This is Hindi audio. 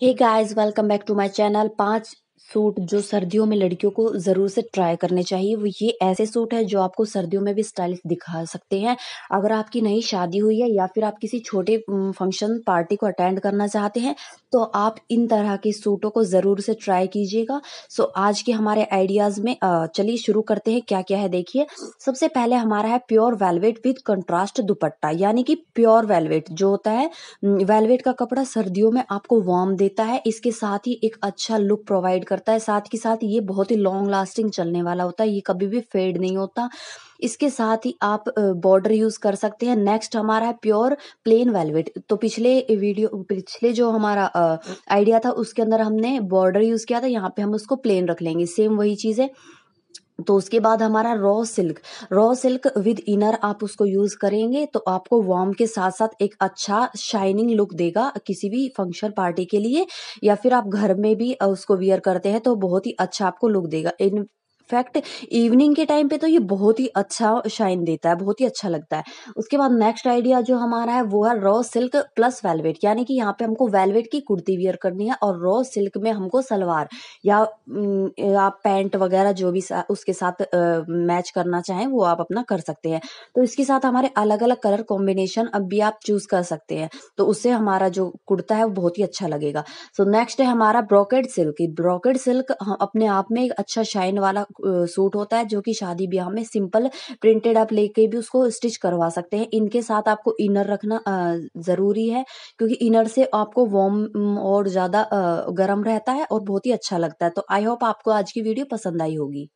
hey guys welcome back to my channel 5 suit जो सर्दियों में लड़कियों को ज़रूर से ट्राई करने चाहिए वो ये ऐसे सूट है जो आपको सर्दियों में भी स्टाइलिश दिखा सकते हैं अगर आपकी नई शादी हुई है या फिर आप किसी छोटे फंक्शन पार्टी को अटेंड करना चाहते हैं तो आप इन तरह के सूटों को ज़रूर से ट्राई कीजिएगा सो आज के हमारे आइडियाज़ में चलिए शुरू करते हैं क्या क्या है देखिए सबसे पहले हमारा है pure velvet with contrast dupatta यानी कि प्योर वेलवेट जो होता है वेलवेट का कपड़ा सर्दियों में आपको वार्म देता है इसके साथ ही एक अच्छा लुक प्रोवाइड करता है साथ के साथ ये बहुत ही लॉन्ग लास्टिंग चलने वाला होता है ये कभी भी फेड नहीं होता इसके साथ ही आप बॉर्डर यूज कर सकते हैं नेक्स्ट हमारा है प्योर प्लेन वेलवेट तो पिछले वीडियो पिछले जो हमारा आइडिया था उसके अंदर हमने बॉर्डर यूज किया था यहाँ पे हम उसको प्लेन रख लेंगे सेम वही चीज़ है तो उसके बाद हमारा raw silk raw silk with inner आप उसको यूज करेंगे तो आपको वार्म के साथ साथ एक अच्छा शाइनिंग लुक देगा किसी भी फंक्शन पार्टी के लिए या फिर आप घर में भी उसको वियर करते हैं तो बहुत ही अच्छा आपको लुक देगा इन इनफैक्ट इवनिंग के टाइम पे तो ये बहुत ही अच्छा शाइन देता है बहुत ही अच्छा लगता है उसके बाद नेक्स्ट आइडिया जो हमारा है वो है रॉ सिल्क प्लस वेलवेट यानी कि यहाँ पे हमको वेलवेट की कुर्ती वियर करनी है और रॉ सिल्क में हमको सलवार या आप पैंट वगैरह जो भी उसके साथ मैच करना चाहें वो आप अपना कर सकते हैं तो इसके साथ हमारे अलग अलग कलर कॉम्बिनेशन अब भी आप चूज कर सकते हैं तो उससे हमारा जो कुर्ता है वो बहुत ही अच्छा लगेगा सो so, नेक्स्ट है हमारा ब्रोकेड सिल्क ब्रोकेड सिल्क अपने आप में एक अच्छा शाइन वाला सूट होता है जो कि शादी ब्याह में सिंपल प्रिंटेड आप लेके भी उसको स्टिच करवा सकते हैं इनके साथ आपको इनर रखना ज़रूरी है क्योंकि इनर से आपको वॉर्म और ज़्यादा गर्म रहता है और बहुत ही अच्छा लगता है तो आई होप आपको आज की वीडियो पसंद आई होगी